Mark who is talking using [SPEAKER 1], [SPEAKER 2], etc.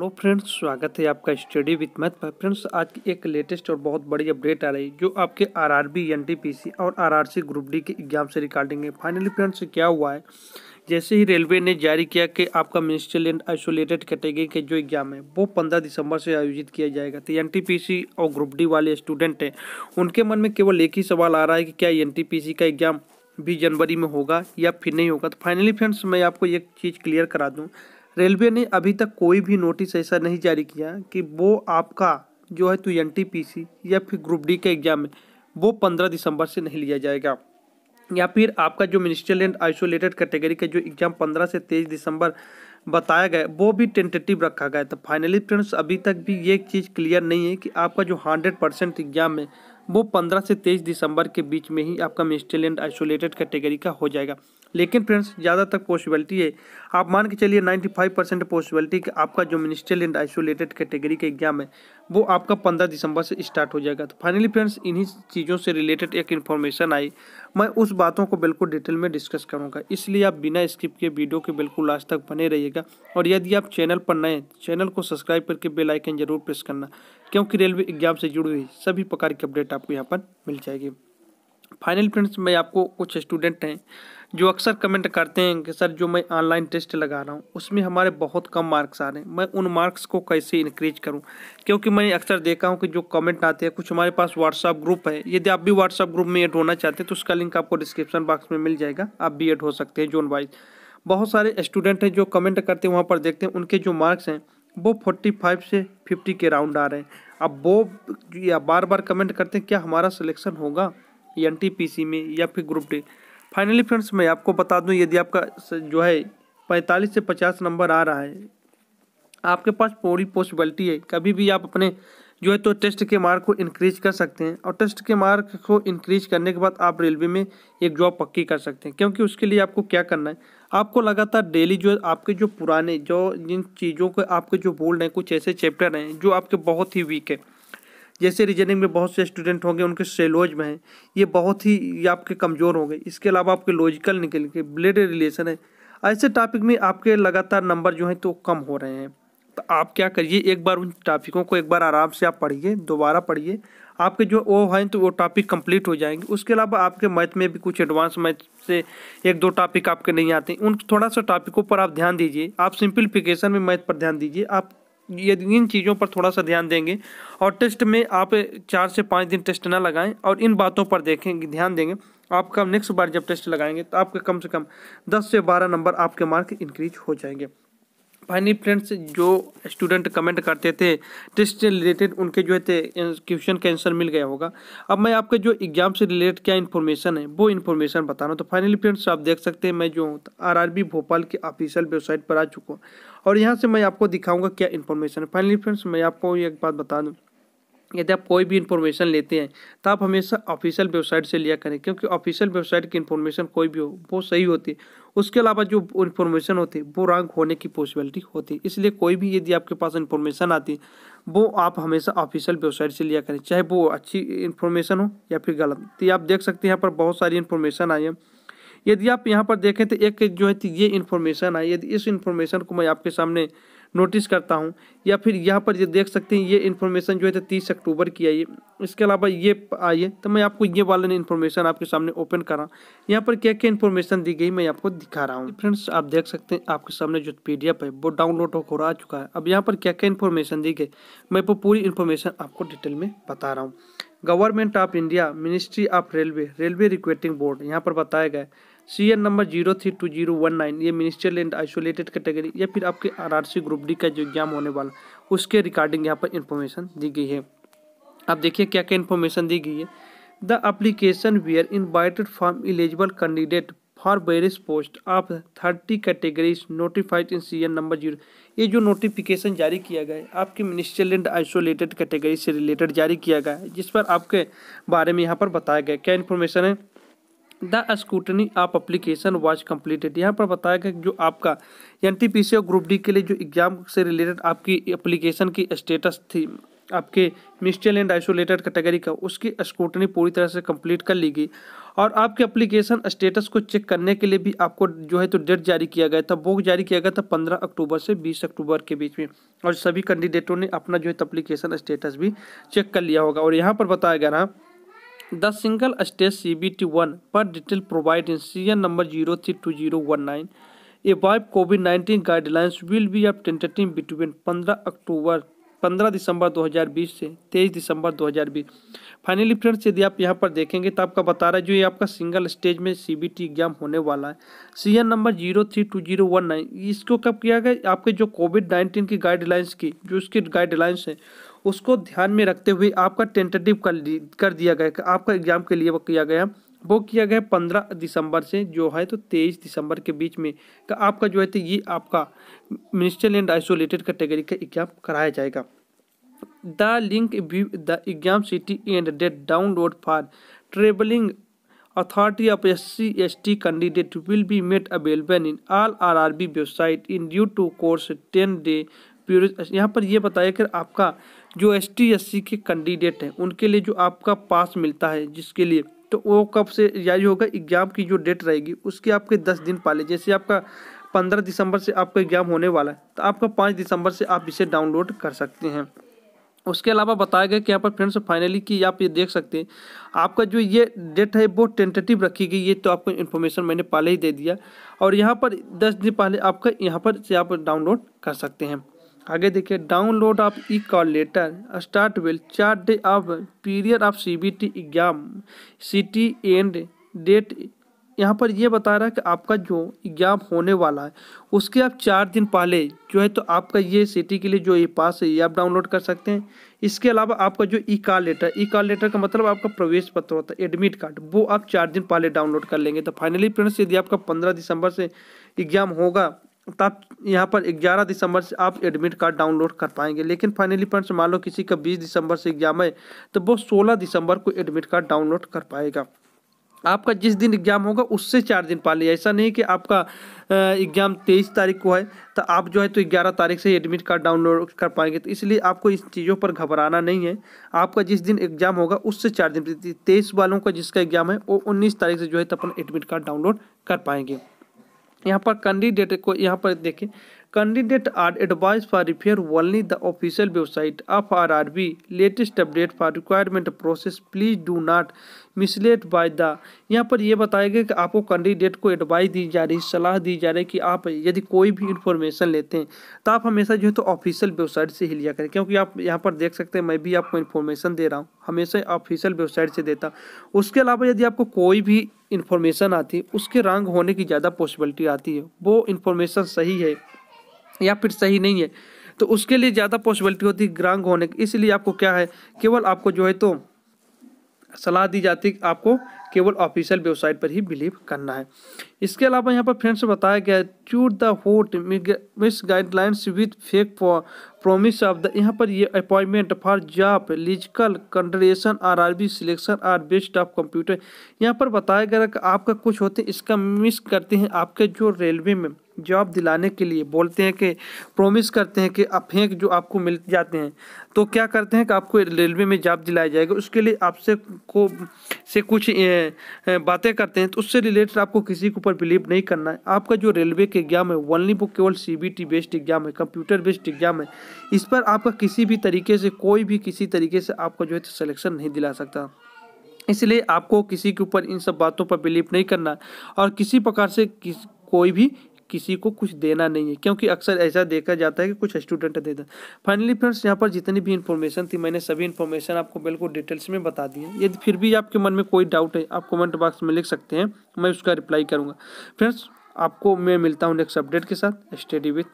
[SPEAKER 1] hello friends स्वागत है आपका स्टडी विथ मैथ पर फ्रेंड्स आज की एक लेटेस्ट और बहुत बड़ी अपडेट आ रही है जो आपके आरआरबी एनटीपीसी और आरआरसी ग्रुप डी के एग्जाम से रिकॉर्डिंग है फाइनली फ्रेंड्स क्या हुआ है जैसे ही रेलवे ने जारी किया कि आपका मिनिस्ट्रियल एंड आइसोलेटेड कैटेगरी के जो एग्ज़ाम है वो पंद्रह दिसंबर से आयोजित किया जाएगा तो एन और ग्रुप डी वाले स्टूडेंट हैं उनके मन में केवल एक ही सवाल आ रहा है कि क्या एन का एग्ज़ाम भी जनवरी में होगा या फिर नहीं होगा तो फाइनली फ्रेंड्स मैं आपको एक चीज़ क्लियर करा दूँ रेलवे ने अभी तक कोई भी नोटिस ऐसा नहीं जारी किया कि वो आपका जो है तो एन या फिर ग्रुप डी का एग्ज़ाम है वो पंद्रह दिसंबर से नहीं लिया जाएगा या फिर आपका जो मिनिस्ट्रियल एंड आइसोलेटेड कैटेगरी का जो एग्ज़ाम पंद्रह से तेईस दिसंबर बताया गया वो भी टेंटेटिव रखा गया था फाइनली फ्रेंड्स अभी तक भी ये चीज़ क्लियर नहीं है कि आपका जो हंड्रेड परसेंट एग्ज़ाम है वो पंद्रह से तेईस दिसंबर के बीच में ही आपका मिनिस्ट्रियल एंड आइसोलेटेड कैटेगरी का हो जाएगा लेकिन फ्रेंड्स ज़्यादा तक पॉसिबिलिटी है आप मान के चलिए 95 परसेंट पॉसिबिलिटी कि आपका जो मिनिस्ट्रियल एंड आइसोलेटेड कैटेगरी का एग्जाम है वो आपका 15 दिसंबर से स्टार्ट हो जाएगा तो फाइनली फ्रेंड्स इन्हीं चीज़ों से रिलेटेड एक इन्फॉर्मेशन आई मैं उस बातों को बिल्कुल डिटेल में डिस्कस करूँगा इसलिए आप बिना स्किप के वीडियो के बिल्कुल लास्ट तक बने रहिएगा और यदि आप चैनल पर नए चैनल को सब्सक्राइब करके बेलाइकन जरूर प्रेस करना क्योंकि रेलवे एग्जाम से जुड़ी हुई सभी प्रकार की अपडेट आपको यहाँ पर मिल जाएगी फाइनल फ्रेंड्स मैं आपको कुछ स्टूडेंट हैं जो अक्सर कमेंट करते हैं कि सर जो मैं ऑनलाइन टेस्ट लगा रहा हूँ उसमें हमारे बहुत कम मार्क्स आ रहे हैं मैं उन मार्क्स को कैसे इनक्रीज करूँ क्योंकि मैंने अक्सर देखा हूँ कि जो कमेंट आते हैं कुछ हमारे पास व्हाट्सअप ग्रुप है यदि आप भी व्हाट्सअप ग्रुप में एड होना चाहते हैं तो उसका लिंक आपको डिस्क्रिप्शन बॉक्स में मिल जाएगा आप भी एड हो सकते हैं जोन वाइज बहुत सारे स्टूडेंट हैं जो कमेंट करते हैं वहाँ पर देखते हैं उनके जो मार्क्स हैं वो फोर्टी फाइव से फिफ्टी के राउंड आ रहे हैं अब वो या बार बार कमेंट करते हैं क्या हमारा सिलेक्शन होगा एन में या फिर ग्रुप डी फाइनली फ्रेंड्स मैं आपको बता दूं यदि आपका जो है पैंतालीस से पचास नंबर आ रहा है आपके पास पूरी पॉसिबिलिटी है कभी भी आप अपने जो है तो टेस्ट के मार्क को इंक्रीज कर सकते हैं और टेस्ट के मार्क को इंक्रीज करने के बाद आप रेलवे में एक जॉब पक्की कर सकते हैं क्योंकि उसके लिए आपको क्या करना है आपको लगातार डेली जो आपके जो पुराने जो जिन चीज़ों को आपके जो बोल्ड हैं कुछ ऐसे चैप्टर हैं जो आपके बहुत ही वीक है जैसे रीजनिंग में बहुत से स्टूडेंट होंगे उनके सेलोज में हैं ये बहुत ही आपके कमज़ोर होंगे इसके अलावा आपके लॉजिकल निकल के ब्लेड रिलेशन है ऐसे टॉपिक में आपके लगातार नंबर जो हैं तो कम हो रहे हैं तो आप क्या करिए एक बार उन टॉपिकों को एक बार आराम से आप पढ़िए दोबारा पढ़िए आपके जो वो हैं तो वो टॉपिक कंप्लीट हो जाएंगे उसके अलावा आपके मैथ में भी कुछ एडवांस मैथ से एक दो टॉपिक आपके नहीं आते उन थोड़ा सा टॉपिकों पर आप ध्यान दीजिए आप सिंपलीफिकेशन में मैथ पर ध्यान दीजिए आप ये इन चीज़ों पर थोड़ा सा ध्यान देंगे और टेस्ट में आप चार से पाँच दिन टेस्ट ना लगाएं और इन बातों पर देखें ध्यान देंगे आपका नेक्स्ट बार जब टेस्ट लगाएंगे तो आपके कम से कम दस से बारह नंबर आपके मार्क इंक्रीज हो जाएंगे फाइनली फ्रेंड्स जो स्टूडेंट कमेंट करते थे टेस्ट से रिलेटेड उनके जो है क्वेश्चन का आंसर मिल गया होगा अब मैं आपके जो एग्जाम से रिलेटेड क्या इन्फॉर्मेशन है वो इन्फॉर्मेशन बता रहा हूँ तो फाइनली फ्रेंड्स आप देख सकते हैं मैं जो हूँ आरआरबी भोपाल के ऑफिशियल वेबसाइट पर आ चुका हूँ और यहाँ से मैं आपको दिखाऊँगा क्या इन्फॉर्मेशन है फाइनली फ्रेंड्स मैं आपको एक बात बता दूँ यदि आप कोई भी इन्फॉर्मेशन लेते हैं तो आप हमेशा ऑफिशियल वेबसाइट से लिया करें क्योंकि ऑफिशियल वेबसाइट की इन्फॉर्मेशन कोई भी हो वो सही होती है उसके अलावा जो इन्फॉर्मेशन होती है वो रॉन्ग होने की पॉसिबिलिटी होती है इसलिए कोई भी यदि आपके पास इन्फॉर्मेशन आती है वो आप हमेशा ऑफिशियल वेबसाइट से लिया करें चाहे वो अच्छी इन्फॉर्मेशन हो या फिर गलत तो आप देख सकते हैं यहाँ पर बहुत सारी इन्फॉर्मेशन आई है यदि आप यहाँ पर देखें तो एक जो है तो ये इन्फॉर्मेशन आई यदि इस इन्फॉर्मेशन को मैं आपके सामने नोटिस करता हूँ या फिर यहाँ पर ये देख सकते हैं ये इन्फॉर्मेशन जो है तो तीस अक्टूबर की आई है इसके अलावा ये आई है तो मैं आपको ये ने इन्फॉर्मेशन आपके सामने ओपन कर रहा हूँ यहाँ पर क्या क्या इन्फॉर्मेशन दी गई मैं आपको दिखा रहा हूँ फ्रेंड्स आप देख सकते हैं आपके सामने जो पी है वो डाउनलोड होकर आ चुका है अब यहाँ पर क्या क्या इन्फॉर्मेशन दी गई मैं वो पूरी इन्फॉर्मेशन आपको डिटेल में बता रहा हूँ government of India ministry of railway railway recruiting board यहाँ पर बताया गया C N number zero three two zero one nine ये मिनिस्ट्रियल एंड आइसोलेटेड कैटेगरी या फिर आपके आरआरसी ग्रुप डी का जो एग्जाम होने वाला उसके रिगार्डिंग यहाँ पर इन्फॉर्मेशन दी गई है आप देखिए क्या क्या इन्फॉर्मेशन दी गई है the application were invited from eligible candidate for various post आप thirty categories notified in C N number zero ये जो नोटिफिकेशन जारी किया गया है आपके मिनिस्ट्रियल एंड आइसोलेटेड कैटेगरी से रिलेटेड जारी किया गया है जिस पर आपके बारे में यहाँ पर बताया गया क्या इन्फॉर्मेशन है the scrutiny of application was completed यहाँ पर बताया गया जो आपका एन टी पी सी और ग्रुप डी के लिए जो एग्जाम से रिलेटेड आपकी अप्लीकेशन की स्टेटस थी आपके मिस्टेल एंड आइसोलेटेड कैटेगरी का उसकी स्कूटनी पूरी तरह से कम्प्लीट कर ली गई और आपके अप्लीकेशन स्टेटस को चेक करने के लिए भी आपको जो है तो डेट जारी किया गया था वो जारी किया गया था पंद्रह अक्टूबर से बीस अक्टूबर के बीच में और सभी कैंडिडेटों ने अपना जो है तो अप्लीकेशन स्टेटस भी चेक कर लिया होगा और यहाँ पर बताया गया ना the single stage C B T one पर detail provide in C N number zero three two zero one nine above covid nineteen guidelines will be अब बिटवीन पंद्रह अक्टूबर पंद्रह दिसंबर 2020 से तेईस दिसंबर 2020 फाइनली फ्रेंड्स यदि आप यहाँ पर देखेंगे तो आपका बता रहा है जो ये आपका सिंगल स्टेज में सी बी टी एग्जाम होने वाला है C N number zero three two zero one nine इसको कब किया गया आपके जो कोविड नाइन्टीन की गाइडलाइंस की जो उसकी गाइडलाइंस है उसको ध्यान में रखते हुए आपका टेंटेटिव कर कर दिया गया आपका एग्जाम के लिए वो किया गया वो किया गया पंद्रह दिसंबर से जो है तो तेईस दिसंबर के बीच में का तो आपका जो है तो ये आपका मिनिस्टर एंड आइसोलेटेड कैटेगरी का एग्जाम कराया जाएगा the link the exam city and authority download for traveling authority of SC ST candidate will be made available in all RRB website in due to course ten day pure यहाँ पर यह बताया कि आपका जो S T S C के candidate हैं उनके लिए जो आपका पास मिलता है जिसके लिए तो वो कब से जारी होगा एग्ज़ाम की जो डेट रहेगी उसके आपके दस दिन पहले जैसे आपका पंद्रह दिसंबर से आपका एग्ज़ाम होने वाला है तो आपका पाँच दिसंबर से आप इसे डाउनलोड कर सकते हैं उसके अलावा बताया गया कि यहाँ पर फ्रेंड्स फाइनली कि आप ये देख सकते हैं आपका जो ये डेट है वो टेंटेटिव रखी गई ये तो आपको इन्फॉर्मेशन मैंने पहले ही दे दिया और यहाँ पर दस दिन पहले आपका यहाँ पर से आप डाउनलोड कर सकते हैं आगे देखिए download of E call letter start will chart day of period of C B T exam C T and date यहाँ पर यह बता रहा है कि आपका जो एग्ज़ाम होने वाला है उसके आप चार दिन पहले जो है तो आपका ये सिटी के लिए जो ये पास है ये आप डाउनलोड कर सकते हैं इसके अलावा आपका जो E card letter E card letter का मतलब आपका प्रवेश पत्र होता है एडमिट कार्ड वो आप चार दिन पहले डाउनलोड कर लेंगे तो फाइनली फ्रेंड्स यदि आपका पंद्रह दिसंबर से एग्ज़ाम होगा तो आप यहाँ पर ग्यारह दिसंबर से आप एडमिट कार्ड डाउनलोड कर पाएंगे लेकिन फाइनली फ्रेंड्स मान लो किसी का बीस दिसंबर से एग्ज़ाम है तो वो सोलह दिसंबर को एडमिट कार्ड डाउनलोड कर पाएगा आपका जिस दिन एग्ज़ाम होगा उससे चार दिन पहले ऐसा नहीं कि आपका एग्ज़ाम तेईस तारीख को है तो आप जो है तो ग्यारह तारीख से एडमिट कार्ड डाउनलोड कर पाएंगे तो इसलिए आपको इस चीज़ों पर घबराना नहीं है आपका जिस दिन एग्ज़ाम होगा उससे चार दिन तेईस वालों का जिसका एग्ज़ाम है वो उन्नीस तारीख से जो है तो अपन एडमिट कार्ड डाउनलोड कर पाएंगे यहाँ पर कैंडिडेट को यहाँ पर देखें candidate are advise for refer only the official website of R R B latest update for requirement process please do not misled by the यहाँ पर यह बताया गया कि आपको कैंडिडेट को एडवाइस दी जा रही सलाह दी जा रही है कि आप यदि कोई भी इन्फॉर्मेशन लेते हैं तो आप हमेशा जो है तो ऑफिशियल वेबसाइट से ही लिया करें क्योंकि आप यहाँ पर देख सकते हैं मैं भी आपको इन्फॉर्मेशन दे रहा हूँ हमेशा ऑफिशियल वेबसाइट से देता उसके अलावा यदि आपको कोई भी इन्फॉर्मेशन आती है उसके रंग होने की ज़्यादा पॉसिबिलिटी आती है वो इन्फॉर्मेशन सही है या फिर सही नहीं है तो उसके लिए ज़्यादा पॉसिबिलिटी होती है ग्रांग होने की इसलिए आपको क्या है केवल आपको जो है तो सलाह दी जाती है आपको केवल ऑफिशियल वेबसाइट पर ही बिलीव करना है इसके अलावा यहाँ पर फ्रेंड्स बताया गया है चूट द होट मिस guidelines with fake promise of the यहाँ पर ये appointment for job logical consideration R R B selection are best of computer यहाँ पर बताया गया कि आपका कुछ होते हैं इसका मिस करते हैं आपके जो रेलवे में जॉब दिलाने के लिए बोलते हैं कि प्रोमिस करते हैं कि आप फेंक जो आपको मिल जाते हैं तो क्या करते हैं कि आपको रेलवे में जॉब दिलाया जाएगा उसके लिए आपसे को से कुछ बातें करते हैं तो उससे रिलेटेड आपको किसी के ऊपर बिलीव नहीं करना है आपका जो रेलवे के एग्ज़ाम है वनली वो केवल सी बेस्ड एग्ज़ाम है कंप्यूटर बेस्ड एग्ज़ाम है इस पर आपका किसी भी तरीके से कोई भी किसी तरीके से आपका जो है सिलेक्शन तो नहीं दिला सकता इसलिए आपको किसी के ऊपर इन सब बातों पर बिलीव नहीं करना और किसी प्रकार से किस कोई भी किसी को कुछ देना नहीं है क्योंकि अक्सर ऐसा देखा जाता है कि कुछ स्टूडेंट दे दें फाइनली फ्रेंड्स यहाँ पर जितनी भी इन्फॉर्मेशन थी मैंने सभी इन्फॉर्मेशन आपको बिल्कुल डिटेल्स में बता दी है यदि फिर भी आपके मन में कोई डाउट है आप कमेंट बॉक्स में लिख सकते हैं मैं उसका रिप्लाई करूँगा फ्रेंड्स आपको मैं मिलता हूँ नेक्स्ट अपडेट के साथ स्टडी विथ